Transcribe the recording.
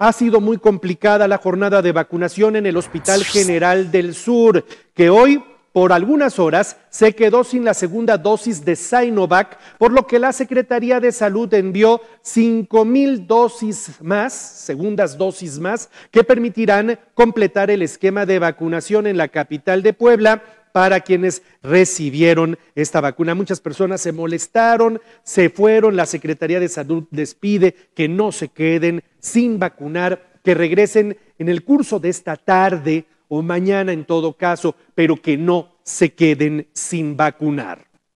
Ha sido muy complicada la jornada de vacunación en el Hospital General del Sur, que hoy por algunas horas se quedó sin la segunda dosis de Sinovac, por lo que la Secretaría de Salud envió 5.000 mil dosis más, segundas dosis más, que permitirán completar el esquema de vacunación en la capital de Puebla para quienes recibieron esta vacuna. Muchas personas se molestaron, se fueron, la Secretaría de Salud les pide que no se queden sin vacunar, que regresen en el curso de esta tarde o mañana en todo caso, pero que no se queden sin vacunar.